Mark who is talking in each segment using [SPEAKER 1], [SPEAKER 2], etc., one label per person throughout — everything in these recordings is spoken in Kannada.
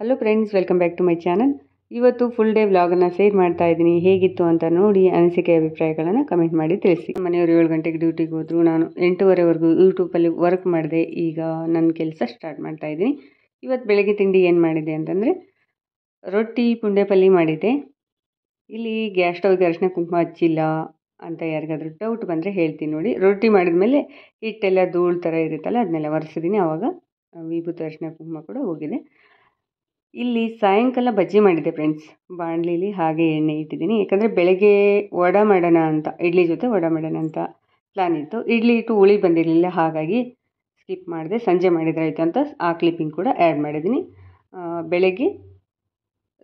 [SPEAKER 1] hello friends welcome back to my channel ಇವತ್ತು ಫುಲ್ ಡೇ ವ್ಲಾಗನ್ನು ಶೇರ್ ಮಾಡ್ತಾ ಇದ್ದೀನಿ ಹೇಗಿತ್ತು ಅಂತ ನೋಡಿ ಅನಿಸಿಕೆ ಅಭಿಪ್ರಾಯಗಳನ್ನು ಕಮೆಂಟ್ ಮಾಡಿ ತಿಳಿಸಿ ಮನೆಯವರು ಏಳು ಗಂಟೆಗೆ ಡ್ಯೂಟಿಗೆ ಹೋದ್ರು ನಾನು ಎಂಟೂವರೆವರೆಗೂ ಯೂಟ್ಯೂಬಲ್ಲಿ ವರ್ಕ್ ಮಾಡಿದೆ ಈಗ ನನ್ನ ಕೆಲಸ ಸ್ಟಾರ್ಟ್ ಮಾಡ್ತಾ ಇದ್ದೀನಿ ಇವತ್ತು ಬೆಳಗ್ಗೆ ತಿಂಡಿ ಏನು ಮಾಡಿದೆ ಅಂತಂದರೆ ರೊಟ್ಟಿ ಪುಂಡೆ ಮಾಡಿದೆ ಮಾಡಿದ್ದೆ ಇಲ್ಲಿ ಗ್ಯಾಸ್ ಸ್ಟವ್ಗೆ ಅರಿಶಿನ ಕುಂಕುಮ ಹಚ್ಚಿಲ್ಲ ಅಂತ ಯಾರಿಗಾದರೂ ಡೌಟ್ ಬಂದರೆ ಹೇಳ್ತೀನಿ ನೋಡಿ ರೊಟ್ಟಿ ಮಾಡಿದ ಮೇಲೆ ಹಿಟ್ಟೆಲ್ಲ ಧೂಳು ಥರ ಇರುತ್ತಲ್ಲ ಅದನ್ನೆಲ್ಲ ಒರೆಸಿದ್ದೀನಿ ಆವಾಗ ವಿಭೂತ ಅರಿಶಿನ ಕುಂಕುಮ ಕೂಡ ಹೋಗಿದೆ ಇಲ್ಲಿ ಸಾಯಂಕಾಲ ಬಜ್ಜಿ ಮಾಡಿದ್ದೆ ಫ್ರೆಂಡ್ಸ್ ಬಾಣಲಿಲಿ ಹಾಗೆ ಎಣ್ಣೆ ಇಟ್ಟಿದ್ದೀನಿ ಯಾಕಂದರೆ ಬೆಳಗ್ಗೆ ವಡೆ ಮಾಡೋಣ ಅಂತ ಇಡ್ಲಿ ಜೊತೆ ವಡ ಮಾಡೋಣ ಅಂತ ಪ್ಲ್ಯಾನ್ ಇತ್ತು ಇಡ್ಲಿ ಇಟ್ಟು ಹುಳಿ ಬಂದಿರಲಿಲ್ಲ ಹಾಗಾಗಿ ಸ್ಕಿಪ್ ಮಾಡಿದೆ ಸಂಜೆ ಮಾಡಿದರೆ ಅಂತ ಆ ಕ್ಲಿಪ್ಪಿಂಗ್ ಕೂಡ ಆ್ಯಡ್ ಮಾಡಿದ್ದೀನಿ ಬೆಳಗ್ಗೆ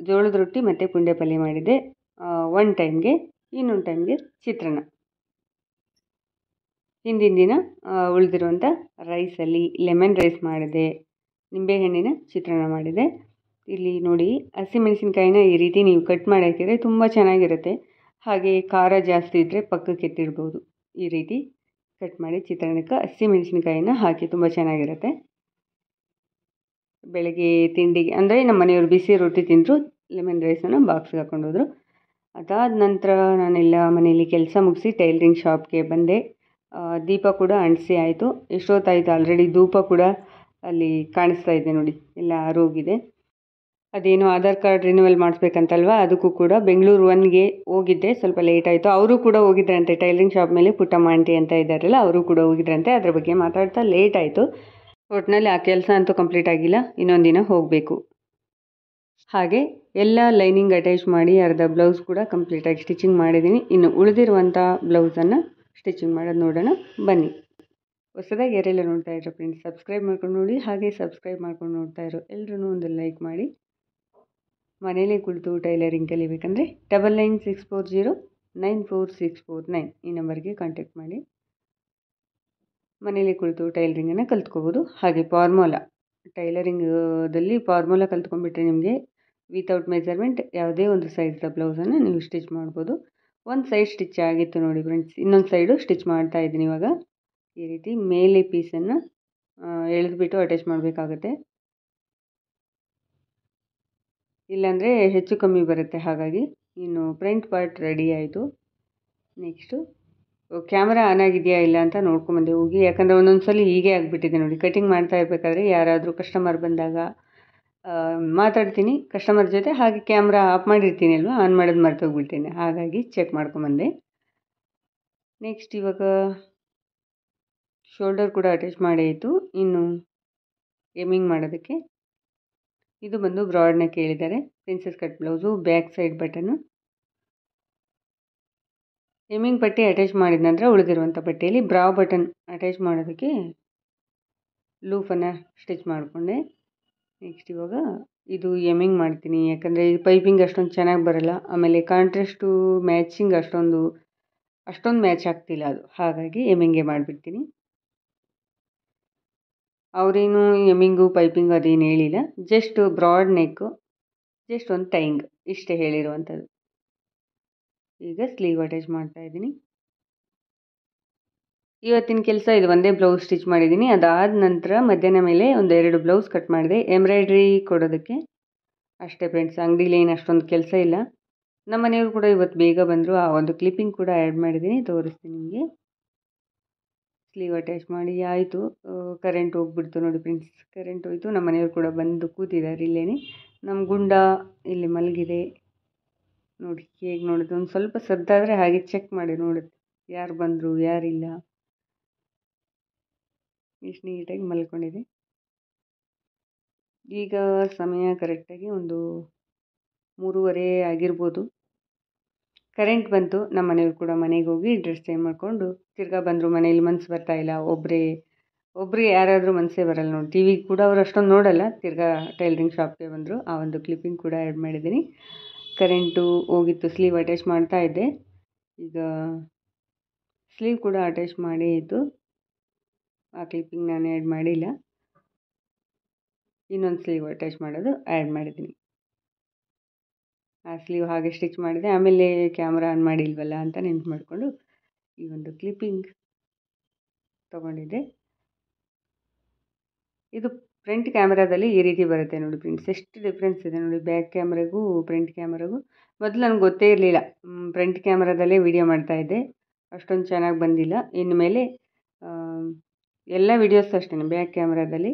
[SPEAKER 1] ಜೋಳದ ರೊಟ್ಟಿ ಮತ್ತು ಪುಂಡೆ ಪಲ್ಯ ಮಾಡಿದೆ ಒನ್ ಟೈಮ್ಗೆ ಇನ್ನೊಂದು ಟೈಮ್ಗೆ ಚಿತ್ರಾನ್ನ ಹಿಂದಿನ ದಿನ ಉಳಿದಿರುವಂಥ ರೈಸಲ್ಲಿ ಲೆಮನ್ ರೈಸ್ ಮಾಡಿದೆ ನಿಂಬೆಹಣ್ಣಿನ ಚಿತ್ರಾನ್ನ ಮಾಡಿದೆ ಇಲ್ಲಿ ನೋಡಿ ಮೆಣಸಿನಕಾಯಿನ ಈ ರೀತಿ ನೀವು ಕಟ್ ಮಾಡಿ ತುಂಬ ಚೆನ್ನಾಗಿರುತ್ತೆ ಹಾಗೆ ಖಾರ ಜಾಸ್ತಿ ಇದ್ದರೆ ಪಕ್ಕಕ್ಕೆ ಎತ್ತಿಡ್ಬೋದು ಈ ರೀತಿ ಕಟ್ ಮಾಡಿ ಚಿತ್ರಾನ್ನಕ್ಕೆ ಹಸಿಮೆಣಸಿನ್ಕಾಯಿನ ಹಾಕಿ ತುಂಬ ಚೆನ್ನಾಗಿರುತ್ತೆ ಬೆಳಗ್ಗೆ ತಿಂಡಿಗೆ ಅಂದರೆ ನಮ್ಮ ಮನೆಯವರು ಬಿಸಿ ರೊಟ್ಟಿ ತಿಂದರು ಲೆಮನ್ ರೈಸನ್ನು ಬಾಕ್ಸ್ಗೆ ಹಾಕೊಂಡೋದ್ರು ಅದಾದ ನಂತರ ನಾನೆಲ್ಲ ಮನೆಯಲ್ಲಿ ಕೆಲಸ ಮುಗಿಸಿ ಟೈಲರಿಂಗ್ ಶಾಪ್ಗೆ ಬಂದೆ ದೀಪ ಕೂಡ ಅಂಟಿಸಿ ಆಯಿತು ಎಷ್ಟೊತ್ತಾಯಿತು ಆಲ್ರೆಡಿ ಧೂಪ ಕೂಡ ಅಲ್ಲಿ ಕಾಣಿಸ್ತಾ ಇದೆ ನೋಡಿ ಎಲ್ಲ ಆರೋಗಿದೆ ಅದೇನು ಆಧಾರ್ ಕಾರ್ಡ್ ರಿನ್ಯೂವಲ್ ಮಾಡಿಸ್ಬೇಕಂತಲ್ವಾ ಅದಕ್ಕೂ ಕೂಡ ಬೆಂಗಳೂರು ಒನ್ಗೆ ಹೋಗಿದ್ದೆ ಸ್ವಲ್ಪ ಲೇಟ್ ಆಯಿತು ಅವರು ಕೂಡ ಹೋಗಿದ್ರಂತೆ ಟೈಲರಿಂಗ್ ಶಾಪ್ ಮೇಲೆ ಪುಟ್ಟಮ್ಮ ಆಂಟಿ ಅಂತ ಇದ್ದಾರಲ್ಲ ಅವರು ಕೂಡ ಹೋಗಿದ್ರಂತೆ ಅದ್ರ ಬಗ್ಗೆ ಮಾತಾಡ್ತಾ ಲೇಟ್ ಆಯಿತು ಒಟ್ಟಿನಲ್ಲಿ ಆ ಕೆಲಸ ಅಂತೂ ಕಂಪ್ಲೀಟ್ ಆಗಿಲ್ಲ ಇನ್ನೊಂದು ದಿನ ಹೋಗಬೇಕು ಹಾಗೆ ಎಲ್ಲ ಲೈನಿಂಗ್ ಅಟ್ಯಾಚ್ ಮಾಡಿ ಅರ್ಧ ಬ್ಲೌಸ್ ಕೂಡ ಕಂಪ್ಲೀಟಾಗಿ ಸ್ಟಿಚಿಂಗ್ ಮಾಡಿದ್ದೀನಿ ಇನ್ನು ಉಳಿದಿರುವಂಥ ಬ್ಲೌಸನ್ನು ಸ್ಟಿಚಿಂಗ್ ಮಾಡೋದು ನೋಡೋಣ ಬನ್ನಿ ಹೊಸದಾಗಿ ಯಾರೆಲ್ಲ ನೋಡ್ತಾ ಇದ್ರು ಫ್ರೆಂಡ್ಸ್ ಸಬ್ಸ್ಕ್ರೈಬ್ ಮಾಡ್ಕೊಂಡು ನೋಡಿ ಹಾಗೆ ಸಬ್ಸ್ಕ್ರೈಬ್ ಮಾಡ್ಕೊಂಡು ನೋಡ್ತಾ ಇರೋ ಎಲ್ಲರೂ ಒಂದು ಲೈಕ್ ಮಾಡಿ ಮನೇಲೇ ಕುಳಿತು ಟೈಲರಿಂಗ್ ಕಲಿಬೇಕಂದ್ರೆ double nine six four zero nine four six four nine ಈ ನಂಬರ್ಗೆ ಕಾಂಟ್ಯಾಕ್ಟ್ ಮಾಡಿ ಮನೇಲಿ ಕುಳಿತು ಟೈಲರಿಂಗನ್ನು ಕಲ್ತ್ಕೋಬೋದು ಹಾಗೆ ಫಾರ್ಮುಲಾ ಟೈಲರಿಂಗದಲ್ಲಿ ಫಾರ್ಮುಲಾ ಕಲ್ತ್ಕೊಂಡ್ಬಿಟ್ರೆ ನಿಮಗೆ ವಿತೌಟ್ ಮೆಜರ್ಮೆಂಟ್ ಯಾವುದೇ ಒಂದು ಸೈಜ್ದ ಬ್ಲೌಸನ್ನು ನೀವು ಸ್ಟಿಚ್ ಮಾಡ್ಬೋದು ಒಂದು ಸೈಡ್ ಸ್ಟಿಚ್ ಆಗಿತ್ತು ನೋಡಿ ಫ್ರೆಂಡ್ಸ್ ಇನ್ನೊಂದು ಸೈಡು ಸ್ಟಿಚ್ ಮಾಡ್ತಾ ಇದ್ದೀನಿ ಇವಾಗ ಈ ರೀತಿ ಮೇಲೆ ಪೀಸನ್ನು ಎಳೆದುಬಿಟ್ಟು ಅಟ್ಯಾಚ್ ಮಾಡಬೇಕಾಗತ್ತೆ ಇಲ್ಲಾಂದರೆ ಹೆಚ್ಚು ಕಮ್ಮಿ ಬರುತ್ತೆ ಹಾಗಾಗಿ ಇನ್ನು ಪ್ರಿಂಟ್ ಪಾರ್ಟ್ ರೆಡಿ ಆಯಿತು ನೆಕ್ಸ್ಟು ಕ್ಯಾಮ್ರಾ ಆನ್ ಆಗಿದೆಯಾ ಇಲ್ಲ ಅಂತ ನೋಡ್ಕೊಂಬಂದೆ ಹೋಗಿ ಯಾಕಂದರೆ ಒಂದೊಂದು ಸಲ ಹೀಗೆ ಆಗಿಬಿಟ್ಟಿದೆ ನೋಡಿ ಕಟಿಂಗ್ ಮಾಡ್ತಾ ಇರಬೇಕಾದ್ರೆ ಯಾರಾದರೂ ಕಸ್ಟಮರ್ ಬಂದಾಗ ಮಾತಾಡ್ತೀನಿ ಕಸ್ಟಮರ್ ಜೊತೆ ಹಾಗೆ ಕ್ಯಾಮ್ರಾ ಆಫ್ ಮಾಡಿರ್ತೀನಿ ಅಲ್ವಾ ಆನ್ ಮಾಡೋದು ಮರ್ತೋಗ್ಬಿಡ್ತೀನಿ ಹಾಗಾಗಿ ಚೆಕ್ ಮಾಡ್ಕೊಂಬಂದೆ ನೆಕ್ಸ್ಟ್ ಇವಾಗ ಶೋಲ್ಡರ್ ಕೂಡ ಅಟ್ಯಾಚ್ ಮಾಡೇ ಇತ್ತು ಇನ್ನು ಗೇಮಿಂಗ್ ಮಾಡೋದಕ್ಕೆ ಇದು ಬಂದು ಬ್ರಾಡ್ನ ಕೇಳಿದ್ದಾರೆ princess cut blouse back side ಬಟನ್ನು ಹೆಮ್ಮಿಂಗ್ ಪಟ್ಟಿ ಅಟ್ಯಾಚ್ ಮಾಡಿದ ನಂತರ ಉಳಿದಿರುವಂಥ ಪಟ್ಟಿಯಲ್ಲಿ ಬ್ರಾ ಬಟನ್ ಅಟ್ಯಾಚ್ ಮಾಡೋದಕ್ಕೆ ಲೂಫನ್ನು ಸ್ಟಿಚ್ ಮಾಡಿಕೊಂಡೆ ನೆಕ್ಸ್ಟ್ ಇವಾಗ ಇದು ಎಮ್ಮಿಂಗ್ ಮಾಡ್ತೀನಿ ಯಾಕಂದರೆ ಪೈಪಿಂಗ್ ಅಷ್ಟೊಂದು ಚೆನ್ನಾಗಿ ಬರಲ್ಲ ಆಮೇಲೆ ಕಾಂಟ್ರೆಸ್ಟು ಮ್ಯಾಚಿಂಗ್ ಅಷ್ಟೊಂದು ಅಷ್ಟೊಂದು ಮ್ಯಾಚ್ ಆಗ್ತಿಲ್ಲ ಅದು ಹಾಗಾಗಿ ಎಮ್ಮಿಂಗೇ ಮಾಡಿಬಿಡ್ತೀನಿ ಅವರೇನು ಎಮ್ಮಿಂಗು ಪೈಪಿಂಗು ಅದೇನು ಹೇಳಿಲ್ಲ ಜಸ್ಟ್ ಬ್ರಾಡ್ ನೆಕ್ಕು ಜಸ್ಟ್ ಒಂದು ಟೈಂಗ್ ಇಷ್ಟೇ ಹೇಳಿರುವಂಥದ್ದು ಈಗ ಸ್ಲೀವ್ ಅಟ್ಯಾಚ್ ಮಾಡ್ತಾ ಇದ್ದೀನಿ ಇವತ್ತಿನ ಕೆಲಸ ಇದು ಒಂದೇ ಬ್ಲೌಸ್ ಸ್ಟಿಚ್ ಮಾಡಿದ್ದೀನಿ ಅದಾದ ನಂತರ ಮಧ್ಯಾಹ್ನ ಮೇಲೆ ಒಂದೆರಡು ಬ್ಲೌಸ್ ಕಟ್ ಮಾಡಿದೆ ಎಂಬ್ರಾಯ್ಡ್ರಿ ಕೊಡೋದಕ್ಕೆ ಅಷ್ಟೇ ಫ್ರೆಂಡ್ಸ್ ಅಂಗಡಿಲಿ ಏನು ಅಷ್ಟೊಂದು ಕೆಲಸ ಇಲ್ಲ ನಮ್ಮ ಮನೆಯವರು ಕೂಡ ಇವತ್ತು ಬೇಗ ಬಂದರು ಆ ಒಂದು ಕ್ಲಿಪ್ಪಿಂಗ್ ಕೂಡ ಆ್ಯಡ್ ಮಾಡಿದ್ದೀನಿ ತೋರಿಸ್ತೀನಿ ನಿಮಗೆ ಸ್ಲೀವ್ ಅಟ್ಯಾಚ್ ಮಾಡಿ ಆಯಿತು ಕರೆಂಟ್ ಹೋಗ್ಬಿಡ್ತು ನೋಡಿ ಫ್ರೆಂಡ್ಸ್ ಕರೆಂಟ್ ಹೋಯಿತು ನಮ್ಮ ಮನೆಯವ್ರು ಕೂಡ ಬಂದು ಕೂತಿದ್ದಾರೆ ಇಲ್ಲೇ ನಮ್ಮ ಗುಂಡ ಇಲ್ಲಿ ಮಲಗಿದೆ ನೋಡಿ ಹೇಗೆ ನೋಡಿದ್ರು ಒಂದು ಸ್ವಲ್ಪ ಸದ್ದಾದರೆ ಹಾಗೆ ಚೆಕ್ ಮಾಡಿ ನೋಡುತ್ತೆ ಯಾರು ಬಂದರು ಯಾರಿಲ್ಲ ಇಷ್ಟು ನೀಟಾಗಿ ಮಲ್ಕೊಂಡಿದೆ ಈಗ ಸಮಯ ಕರೆಕ್ಟಾಗಿ ಒಂದು ಮೂರುವರೆ ಆಗಿರ್ಬೋದು ಕರೆಂಟ್ ಬಂತು ನಮ್ಮ ಮನೆಯವ್ರು ಕೂಡ ಮನೆಗೆ ಹೋಗಿ ಡ್ರೆಸ್ ಚೇಂಜ್ ಮಾಡಿಕೊಂಡು ತಿರ್ಗಾ ಬಂದರು ಮನೇಲಿ ಮನ್ಸು ಇಲ್ಲ ಒಬ್ಬರೇ ಒಬ್ಬರು ಯಾರಾದರೂ ಮನಸ್ಸೇ ಬರಲ್ಲ ನೋಡಿ ಟಿ ವಿ ಕೂಡ ಅವ್ರು ಅಷ್ಟೊಂದು ನೋಡಲ್ಲ ತಿರ್ಗಾ ಟೈಲರಿಂಗ್ ಶಾಪ್ಗೆ ಬಂದರು ಆ ಒಂದು ಕ್ಲಿಪ್ಪಿಂಗ್ ಕೂಡ ಆ್ಯಡ್ ಮಾಡಿದ್ದೀನಿ ಕರೆಂಟು ಹೋಗಿತ್ತು ಸ್ಲೀವ್ ಅಟ್ಯಾಚ್ ಮಾಡ್ತಾ ಇದ್ದೆ ಈಗ ಸ್ಲೀವ್ ಕೂಡ ಅಟ್ಯಾಚ್ ಮಾಡೇ ಇತ್ತು ಆ ಕ್ಲಿಪ್ಪಿಂಗ್ ನಾನು ಆ್ಯಡ್ ಮಾಡಿಲ್ಲ ಇನ್ನೊಂದು ಸ್ಲೀವ್ ಅಟ್ಯಾಚ್ ಮಾಡೋದು ಆ್ಯಡ್ ಮಾಡಿದ್ದೀನಿ ಆ ಸ್ಲೀವ್ ಹಾಗೆ ಸ್ಟಿಚ್ ಮಾಡಿದೆ ಆಮೇಲೆ ಕ್ಯಾಮ್ರ ಆನ್ ಮಾಡಿಲ್ವಲ್ಲ ಅಂತ ನೆನ್ಪು ಮಾಡಿಕೊಂಡು ಈ ಒಂದು ಕ್ಲಿಪ್ಪಿಂಗ್ ತೊಗೊಂಡಿದ್ದೆ ಇದು ಫ್ರಂಟ್ ಕ್ಯಾಮ್ರಾದಲ್ಲಿ ಈ ರೀತಿ ಬರುತ್ತೆ ನೋಡಿ ಪ್ರಿಂಟ್ಸ್ ಎಷ್ಟು ಡಿಫ್ರೆನ್ಸ್ ಇದೆ ನೋಡಿ ಬ್ಯಾಕ್ ಕ್ಯಾಮ್ರಾಗೂ ಫ್ರಂಟ್ ಕ್ಯಾಮ್ರಾಗೂ ಮೊದಲು ನನಗೆ ಗೊತ್ತೇ ಇರಲಿಲ್ಲ ಫ್ರಂಟ್ ಕ್ಯಾಮ್ರಾದಲ್ಲೇ ವಿಡಿಯೋ ಮಾಡ್ತಾಯಿದ್ದೆ ಅಷ್ಟೊಂದು ಚೆನ್ನಾಗಿ ಬಂದಿಲ್ಲ ಇನ್ನು ಮೇಲೆ ಎಲ್ಲ ವೀಡಿಯೋಸ್ ಅಷ್ಟೇ ಬ್ಯಾಕ್ ಕ್ಯಾಮ್ರಾದಲ್ಲಿ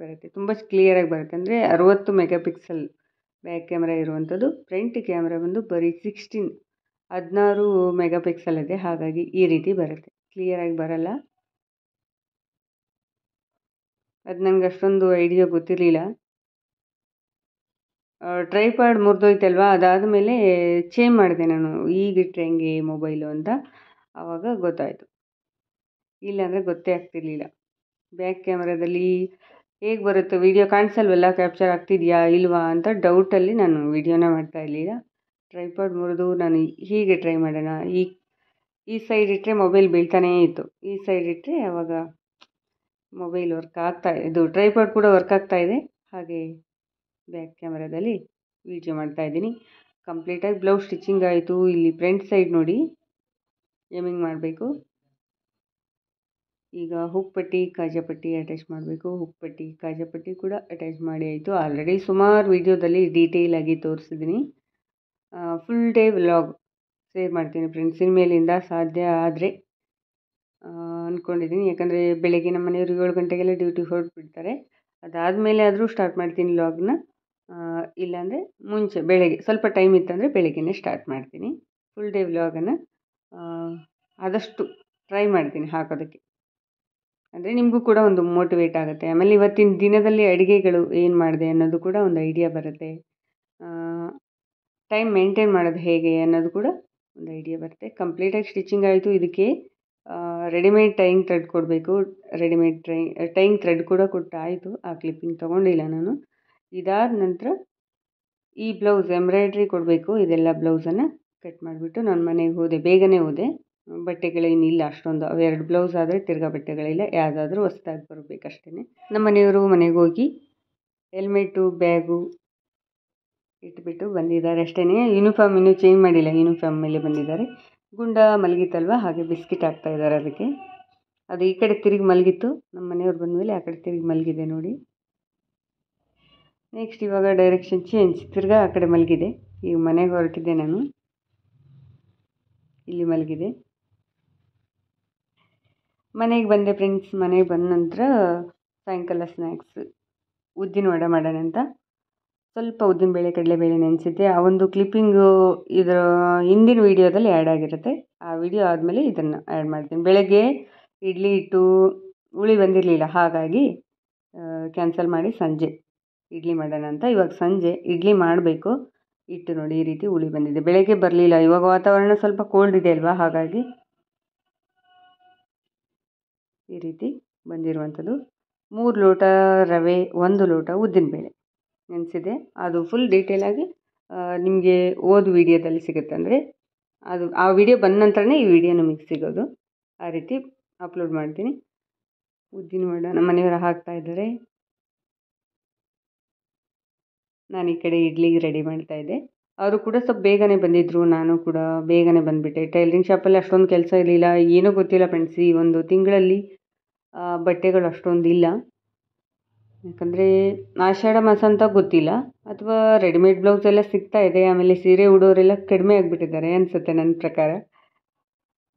[SPEAKER 1] ಬರುತ್ತೆ ತುಂಬ ಕ್ಲಿಯರಾಗಿ ಬರುತ್ತೆ ಅಂದರೆ ಅರುವತ್ತು ಮೆಗಾ ಪಿಕ್ಸಲ್ ಬ್ಯಾಕ್ ಕ್ಯಾಮ್ರಾ ಇರುವಂಥದ್ದು ಫ್ರಂಟ್ ಕ್ಯಾಮ್ರಾ ಬಂದು ಬರೀ ಸಿಕ್ಸ್ಟೀನ್ ಹದಿನಾರು ಮೆಗಾಪಿಕ್ಸಲ್ ಇದೆ ಹಾಗಾಗಿ ಈ ರೀತಿ ಬರುತ್ತೆ ಕ್ಲಿಯರಾಗಿ ಬರಲ್ಲ ಅದು ನನಗೆ ಅಷ್ಟೊಂದು ಐಡಿಯಾ ಗೊತ್ತಿರಲಿಲ್ಲ ಟ್ರೈಪಾಡ್ ಮುರಿದೋಯ್ತಲ್ವಾ ಅದಾದ ಮೇಲೆ ಚೇಂಜ್ ಮಾಡಿದೆ ನಾನು ಇಟ್ಟರೆ ಹೆಂಗೆ ಮೊಬೈಲು ಅಂತ ಆವಾಗ ಗೊತ್ತಾಯಿತು ಇಲ್ಲಾಂದರೆ ಗೊತ್ತೇ ಆಗ್ತಿರ್ಲಿಲ್ಲ ಬ್ಯಾಕ್ ಕ್ಯಾಮ್ರಾದಲ್ಲಿ ಹೇಗೆ ಬರುತ್ತೆ ವೀಡಿಯೋ ಕಾಣಿಸಲ್ವಲ್ಲ ಕ್ಯಾಪ್ಚರ್ ಆಗ್ತಿದೆಯಾ ಇಲ್ವಾ ಅಂತ ಡೌಟಲ್ಲಿ ನಾನು ವೀಡಿಯೋನ ಮಾಡ್ತಾ ಇರಲಿಲ್ಲ ಟ್ರೈಪಾಡ್ ಮುರಿದು ನಾನು ಹೀಗೆ ಟ್ರೈ ಮಾಡೋಣ ಈ ಈ ಸೈಡ್ ಇಟ್ಟರೆ ಮೊಬೈಲ್ ಬೀಳ್ತಾನೇ ಇತ್ತು ಈ ಸೈಡ್ ಇಟ್ಟರೆ ಆವಾಗ ಮೊಬೈಲ್ ವರ್ಕ್ ಆಗ್ತಾ ಇದು ಟ್ರೈಪಾಡ್ ಕೂಡ ವರ್ಕ್ ಆಗ್ತಾ ಇದೆ ಹಾಗೆ ಬ್ಯಾಕ್ ಕ್ಯಾಮ್ರಾದಲ್ಲಿ ವೀಡಿಯೋ ಮಾಡ್ತಾ ಇದ್ದೀನಿ ಕಂಪ್ಲೀಟಾಗಿ ಬ್ಲೌಸ್ ಸ್ಟಿಚಿಂಗ್ ಆಯಿತು ಇಲ್ಲಿ ಫ್ರಂಟ್ ಸೈಡ್ ನೋಡಿ ಏಮಿಂಗ್ ಮಾಡಬೇಕು ಈಗ ಹುಕ್ಪಟ್ಟಿ ಕಾಜಾಪಟ್ಟಿ ಅಟ್ಯಾಚ್ ಮಾಡಬೇಕು ಹುಕ್ಪಟ್ಟಿ ಕಾಜಾಪಟ್ಟಿ ಕೂಡ ಅಟ್ಯಾಚ್ ಮಾಡಿ ಆಯಿತು ಆಲ್ರೆಡಿ ಸುಮಾರು ವೀಡಿಯೋದಲ್ಲಿ ಡೀಟೇಲ್ ಆಗಿ ತೋರಿಸಿದ್ದೀನಿ ಫುಲ್ ಡೇ ವ್ಲಾಗ್ ಶೇರ್ ಮಾಡ್ತೀನಿ ಫ್ರೆಂಡ್ಸ್ ಇನ್ಮೇಲಿಂದ ಸಾಧ್ಯ ಆದರೆ ಅಂದ್ಕೊಂಡಿದ್ದೀನಿ ಯಾಕಂದರೆ ಬೆಳಗ್ಗೆ ನಮ್ಮ ಮನೆಯವರು ಏಳು ಗಂಟೆಗೆಲ್ಲ ಡ್ಯೂಟಿ ಅದಾದ ಅದಾದಮೇಲೆ ಆದರೂ ಸ್ಟಾರ್ಟ್ ಮಾಡ್ತೀನಿ ವ್ಲಾಗ್ನ ಇಲ್ಲಾಂದರೆ ಮುಂಚೆ ಬೆಳಗ್ಗೆ ಸ್ವಲ್ಪ ಟೈಮ್ ಇತ್ತಂದರೆ ಬೆಳಗ್ಗೆನೇ ಸ್ಟಾರ್ಟ್ ಮಾಡ್ತೀನಿ ಫುಲ್ ಡೇ ವ್ಲಾಗನ್ನು ಆದಷ್ಟು ಟ್ರೈ ಮಾಡ್ತೀನಿ ಹಾಕೋದಕ್ಕೆ ಅಂದರೆ ನಿಮಗೂ ಕೂಡ ಒಂದು ಮೋಟಿವೇಟ್ ಆಗುತ್ತೆ ಆಮೇಲೆ ಇವತ್ತಿನ ದಿನದಲ್ಲಿ ಅಡುಗೆಗಳು ಏನು ಮಾಡಿದೆ ಅನ್ನೋದು ಕೂಡ ಒಂದು ಐಡಿಯಾ ಬರುತ್ತೆ ಟೈಮ್ ಮೇಂಟೈನ್ ಮಾಡೋದು ಹೇಗೆ ಅನ್ನೋದು ಕೂಡ ಒಂದು ಐಡಿಯಾ ಬರುತ್ತೆ ಕಂಪ್ಲೀಟಾಗಿ ಸ್ಟಿಚಿಂಗ್ ಆಯಿತು ಇದಕ್ಕೆ ರೆಡಿಮೇಡ್ ಟೈಂಗ್ ಥ್ರೆಡ್ ಕೊಡಬೇಕು ರೆಡಿಮೇಡ್ ಟ್ರೈ ಟೈಂಗ್ ಥ್ರೆಡ್ ಕೂಡ ಕೊಟ್ಟು ಆಯಿತು ಆ ಕ್ಲಿಪ್ಪಿಂಗ್ ತೊಗೊಂಡಿಲ್ಲ ನಾನು ಇದಾದ ನಂತರ ಈ ಬ್ಲೌಸ್ ಎಂಬ್ರಾಯ್ಡ್ರಿ ಕೊಡಬೇಕು ಇದೆಲ್ಲ ಬ್ಲೌಸನ್ನು ಕಟ್ ಮಾಡಿಬಿಟ್ಟು ನಾನು ಮನೆಗೆ ಹೋದೆ ಬೇಗನೆ ಹೋದೆ ಬಟ್ಟೆಗಳೇನಿಲ್ಲ ಅಷ್ಟೊಂದು ಅವೆರಡು ಬ್ಲೌಸ್ ಆದರೆ ತಿರ್ಗಿ ಬಟ್ಟೆಗಳಿಲ್ಲ ಯಾವುದಾದ್ರೂ ಹೊಸ್ದಾಗಿ ಬರ್ಬೇಕು ಅಷ್ಟೇ ನಮ್ಮ ಮನೆಯವರು ಮನೆಗೆ ಹೋಗಿ ಹೆಲ್ಮೆಟು ಬ್ಯಾಗು ಇಟ್ಬಿಟ್ಟು ಬಂದಿದ್ದಾರೆ ಅಷ್ಟೇ ಯೂನಿಫಾರ್ಮ್ ಇನ್ನೂ ಚೇಂಜ್ ಮಾಡಿಲ್ಲ ಯೂನಿಫಾರ್ಮ್ ಮೇಲೆ ಬಂದಿದ್ದಾರೆ ಗುಂಡ ಮಲಗಿತ್ತಲ್ವ ಹಾಗೆ ಬಿಸ್ಕಿಟ್ ಹಾಕ್ತಾ ಇದ್ದಾರೆ ಅದಕ್ಕೆ ಅದು ಈ ಕಡೆ ತಿರುಗಿ ಮಲಗಿತ್ತು ನಮ್ಮ ಮನೆಯವ್ರು ಬಂದ ಮೇಲೆ ಆ ಕಡೆ ತಿರುಗಿ ಮಲಗಿದೆ ನೋಡಿ ನೆಕ್ಸ್ಟ್ ಇವಾಗ ಡೈರೆಕ್ಷನ್ ಚೇಂಜ್ ತಿರ್ಗಾ ಆ ಕಡೆ ಮಲಗಿದೆ ಈಗ ಮನೆಗೆ ಹೊರಟಿದ್ದೆ ನಾನು ಇಲ್ಲಿ ಮಲಗಿದೆ ಮನೆಗೆ ಬಂದೆ ಫ್ರೆಂಡ್ಸ್ ಮನೆಗೆ ಬಂದ ನಂತರ ಸಾಯಂಕಾಲ ಸ್ನ್ಯಾಕ್ಸ್ ಉದ್ದಿನ ವಡೆ ಮಾಡೋಣ ಅಂತ ಸ್ವಲ್ಪ ಉದ್ದಿನ ಬೇಳೆ ಕಡಲೆ ಬೇಳೆ ನೆನೆಸಿದ್ದೆ ಆ ಒಂದು ಕ್ಲಿಪ್ಪಿಂಗು ಇದರ ಹಿಂದಿನ ವೀಡಿಯೋದಲ್ಲಿ ಆ್ಯಡ್ ಆಗಿರುತ್ತೆ ಆ ವಿಡಿಯೋ ಆದಮೇಲೆ ಇದನ್ನು ಆ್ಯಡ್ ಮಾಡ್ತೀನಿ ಬೆಳಗ್ಗೆ ಇಡ್ಲಿ ಇಟ್ಟು ಹುಳಿ ಬಂದಿರಲಿಲ್ಲ ಹಾಗಾಗಿ ಕ್ಯಾನ್ಸಲ್ ಮಾಡಿ ಸಂಜೆ ಇಡ್ಲಿ ಮಾಡೋಣ ಅಂತ ಇವಾಗ ಸಂಜೆ ಇಡ್ಲಿ ಮಾಡಬೇಕು ಇಟ್ಟು ನೋಡಿ ಈ ರೀತಿ ಹುಳಿ ಬಂದಿದೆ ಬೆಳಗ್ಗೆ ಬರಲಿಲ್ಲ ಇವಾಗ ವಾತಾವರಣ ಸ್ವಲ್ಪ ಕೋಲ್ಡ್ ಇದೆ ಅಲ್ವಾ ಹಾಗಾಗಿ ಈ ರೀತಿ ಬಂದಿರುವಂಥದ್ದು ಮೂರು ಲೋಟ ರವೆ ಒಂದು ಲೋಟ ಉದ್ದಿನ ಬೇಳೆ ನೆನೆಸಿದೆ ಅದು ಫುಲ್ ಡೀಟೇಲಾಗಿ ನಿಮಗೆ ಓದ್ ವಿಡಿಯೋದಲ್ಲಿ ಸಿಗುತ್ತೆ ಅಂದರೆ ಅದು ಆ ವಿಡಿಯೋ ಬಂದ ನಂತರನೇ ಈ ವಿಡಿಯೋ ನಿಮಗೆ ಸಿಗೋದು ಆ ರೀತಿ ಅಪ್ಲೋಡ್ ಮಾಡ್ತೀನಿ ಉದ್ದಿನ ವಡ ನಮ್ಮ ಮನೆಯವರು ಹಾಕ್ತಾ ಇದ್ದಾರೆ ನಾನು ಈ ಕಡೆ ಇಡ್ಲಿಗೆ ರೆಡಿ ಮಾಡ್ತಾ ಇದ್ದೆ ಅವರು ಕೂಡ ಸ್ವಲ್ಪ ಬೇಗನೆ ಬಂದಿದ್ದರು ನಾನು ಕೂಡ ಬೇಗನೆ ಬಂದುಬಿಟ್ಟೆ ಟೈಲರಿಂಗ್ ಶಾಪಲ್ಲಿ ಅಷ್ಟೊಂದು ಕೆಲಸ ಇರಲಿಲ್ಲ ಏನೂ ಗೊತ್ತಿಲ್ಲ ಫ್ರೆಂಡ್ಸ್ ಈ ಒಂದು ತಿಂಗಳಲ್ಲಿ ಬಟ್ಟೆಗಳು ಅಷ್ಟೊಂದಿಲ್ಲ ಯಾಕಂದರೆ ಆಷಾಢ ಮಾಸ ಅಂತ ಗೊತ್ತಿಲ್ಲ ಅಥವಾ ರೆಡಿಮೇಡ್ ಬ್ಲೌಸ್ ಎಲ್ಲ ಸಿಗ್ತಾ ಇದೆ ಆಮೇಲೆ ಸೀರೆ ಉಡೋರೆಲ್ಲ ಕಡಿಮೆ ಆಗಿಬಿಟ್ಟಿದ್ದಾರೆ ಅನಿಸುತ್ತೆ ನನ್ನ ಪ್ರಕಾರ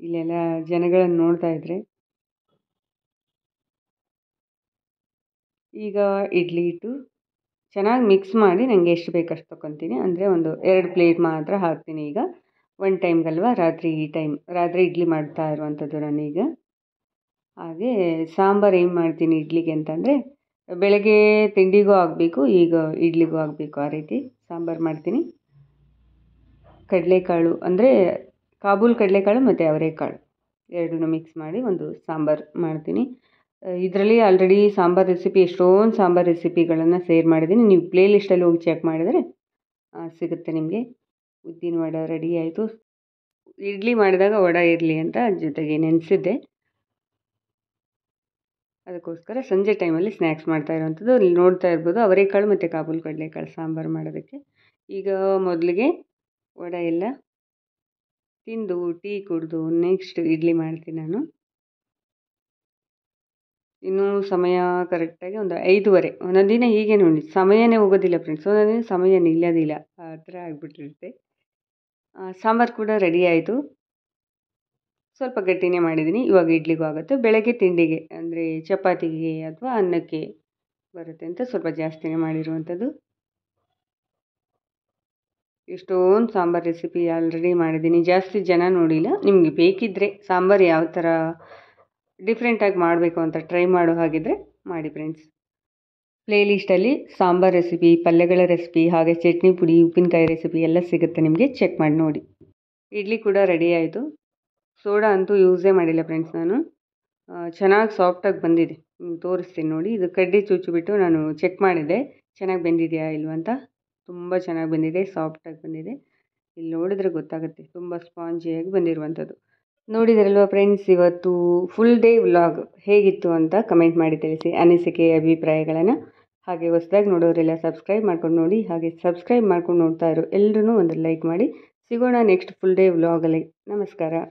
[SPEAKER 1] ಇಲ್ಲೆಲ್ಲ ಜನಗಳನ್ನು ನೋಡ್ತಾ ಇದ್ದರೆ ಈಗ ಇಡ್ಲಿ ಇಟ್ಟು ಚೆನ್ನಾಗಿ ಮಿಕ್ಸ್ ಮಾಡಿ ನನಗೆ ಎಷ್ಟು ಬೇಕಷ್ಟು ತೊಗೊತೀನಿ ಅಂದರೆ ಒಂದು ಎರಡು ಪ್ಲೇಟ್ ಮಾತ್ರ ಹಾಕ್ತೀನಿ ಈಗ ಒನ್ ಟೈಮ್ಗಲ್ವ ರಾತ್ರಿ ಈ ಟೈಮ್ ರಾತ್ರಿ ಇಡ್ಲಿ ಮಾಡ್ತಾ ಇರುವಂಥದ್ದು ನಾನೀಗ ಹಾಗೇ ಸಾಂಬಾರು ಏನು ಮಾಡ್ತೀನಿ ಇಡ್ಲಿಗೆ ಅಂತಂದರೆ ಬೆಳಗ್ಗೆ ತಿಂಡಿಗೂ ಆಗಬೇಕು ಈಗ ಇಡ್ಲಿಗೂ ಆಗಬೇಕು ಆ ರೀತಿ ಸಾಂಬಾರು ಮಾಡ್ತೀನಿ ಕಡಲೆಕಾಳು ಅಂದರೆ ಕಾಬೂಲ್ ಕಡಲೆಕಾಳು ಮತ್ತು ಅವರೆಕಾಳು ಎರಡನ್ನೂ ಮಿಕ್ಸ್ ಮಾಡಿ ಒಂದು ಸಾಂಬಾರು ಮಾಡ್ತೀನಿ ಇದರಲ್ಲಿ ಆಲ್ರೆಡಿ ಸಾಂಬಾರು ರೆಸಿಪಿ ಎಷ್ಟೊಂದು ಸಾಂಬಾರು ರೆಸಿಪಿಗಳನ್ನು ಸೇರ್ ಮಾಡಿದ್ದೀನಿ ನೀವು ಪ್ಲೇ ಲಿಸ್ಟಲ್ಲಿ ಹೋಗಿ ಚೆಕ್ ಮಾಡಿದರೆ ಸಿಗುತ್ತೆ ನಿಮಗೆ ಉದ್ದಿನ ವಡೆ ರೆಡಿ ಆಯಿತು ಇಡ್ಲಿ ಮಾಡಿದಾಗ ವಡೆ ಇರಲಿ ಅಂತ ಜೊತೆಗೆ ನೆನೆಸಿದ್ದೆ ಅದಕ್ಕೋಸ್ಕರ ಸಂಜೆ ಟೈಮಲ್ಲಿ ಸ್ನ್ಯಾಕ್ಸ್ ಮಾಡ್ತಾ ಇರುವಂಥದ್ದು ಅಲ್ಲಿ ನೋಡ್ತಾ ಇರ್ಬೋದು ಅವರೇಕಾಳು ಮತ್ತು ಕಾಬೂಲ್ ಕಡಲೆಕಾಳು ಸಾಂಬಾರು ಮಾಡೋದಕ್ಕೆ ಈಗ ಮೊದಲಿಗೆ ವಡೆ ಎಲ್ಲ ತಿಂದು ಟೀ ಕುಡಿದು ನೆಕ್ಸ್ಟ್ ಇಡ್ಲಿ ಮಾಡ್ತೀನಿ ನಾನು ಇನ್ನೂ ಸಮಯ ಕರೆಕ್ಟಾಗಿ ಒಂದು ಐದುವರೆ ಒಂದೊಂದು ದಿನ ಹೀಗೆ ನೋಡಿ ಸಮಯನೇ ಹೋಗೋದಿಲ್ಲ ಫ್ರೆಂಡ್ಸ್ ಒಂದೊಂದು ದಿನ ಸಮಯ ನಿಲ್ಲೋದಿಲ್ಲ ಆ ಥರ ಆಗಿಬಿಟ್ಟಿರುತ್ತೆ ಸಾಂಬಾರು ಕೂಡ ರೆಡಿ ಆಯಿತು ಸ್ವಲ್ಪ ಗಟ್ಟಿನೇ ಮಾಡಿದ್ದೀನಿ ಇವಾಗ ಇಡ್ಲಿಗೂ ಆಗುತ್ತೆ ಬೆಳಗ್ಗೆ ತಿಂಡಿಗೆ ಅಂದರೆ ಚಪಾತಿಗೆ ಅಥವಾ ಅನ್ನಕ್ಕೆ ಬರುತ್ತೆ ಅಂತ ಸ್ವಲ್ಪ ಜಾಸ್ತಿನೇ ಮಾಡಿರುವಂಥದ್ದು ಎಷ್ಟೊಂದು ಸಾಂಬಾರು ರೆಸಿಪಿ ಆಲ್ರೆಡಿ ಮಾಡಿದ್ದೀನಿ ಜಾಸ್ತಿ ಜನ ನೋಡಿಲ್ಲ ನಿಮಗೆ ಬೇಕಿದ್ದರೆ ಸಾಂಬಾರು ಯಾವ ಥರ ಡಿಫ್ರೆಂಟಾಗಿ ಮಾಡಬೇಕು ಅಂತ ಟ್ರೈ ಮಾಡೋ ಹಾಗಿದ್ರೆ ಮಾಡಿ ಫ್ರೆಂಡ್ಸ್ ಪ್ಲೇಲಿಸ್ಟಲ್ಲಿ ಸಾಂಬಾರು ರೆಸಿಪಿ ಪಲ್ಯಗಳ ರೆಸಿಪಿ ಹಾಗೆ ಚಟ್ನಿ ಪುಡಿ ಉಪ್ಪಿನಕಾಯಿ ರೆಸಿಪಿ ಎಲ್ಲ ಸಿಗುತ್ತೆ ನಿಮಗೆ ಚೆಕ್ ಮಾಡಿ ನೋಡಿ ಇಡ್ಲಿ ಕೂಡ ರೆಡಿ ಆಯಿತು ಸೋಡಾ ಅಂತೂ ಯೂಸೇ ಮಾಡಿಲ್ಲ ಫ್ರೆಂಡ್ಸ್ ನಾನು ಚೆನ್ನಾಗಿ ಸಾಫ್ಟಾಗಿ ಬಂದಿದೆ ತೋರಿಸ್ತೀನಿ ನೋಡಿ ಇದು ಕಡ್ಡಿ ಚುಚ್ಚಿಬಿಟ್ಟು ನಾನು ಚೆಕ್ ಮಾಡಿದೆ ಚೆನ್ನಾಗಿ ಬೆಂದಿದೆಯಾ ಇಲ್ವಂತ ಅಂತ ತುಂಬ ಚೆನ್ನಾಗಿ ಬಂದಿದೆ ಸಾಫ್ಟಾಗಿ ಬಂದಿದೆ ಇಲ್ಲಿ ನೋಡಿದ್ರೆ ಗೊತ್ತಾಗುತ್ತೆ ತುಂಬ ಸ್ಪಾಂಜಿಯಾಗಿ ಬಂದಿರುವಂಥದ್ದು ನೋಡಿದ್ರಲ್ವ ಫ್ರೆಂಡ್ಸ್ ಇವತ್ತು ಫುಲ್ ಡೇ ವ್ಲಾಗ್ ಹೇಗಿತ್ತು ಅಂತ ಕಮೆಂಟ್ ಮಾಡಿ ತಿಳಿಸಿ ಅನಿಸಿಕೆ ಅಭಿಪ್ರಾಯಗಳನ್ನು ಹಾಗೆ ಹೊಸದಾಗಿ ನೋಡೋರೆಲ್ಲ ಸಬ್ಸ್ಕ್ರೈಬ್ ಮಾಡ್ಕೊಂಡು ನೋಡಿ ಹಾಗೆ ಸಬ್ಸ್ಕ್ರೈಬ್ ಮಾಡ್ಕೊಂಡು ನೋಡ್ತಾ ಇರೋ ಎಲ್ಲರೂ ಒಂದು ಲೈಕ್ ಮಾಡಿ ಸಿಗೋಣ ನೆಕ್ಸ್ಟ್ ಫುಲ್ ಡೇ ವ್ಲಾಗಲ್ಲಿ ನಮಸ್ಕಾರ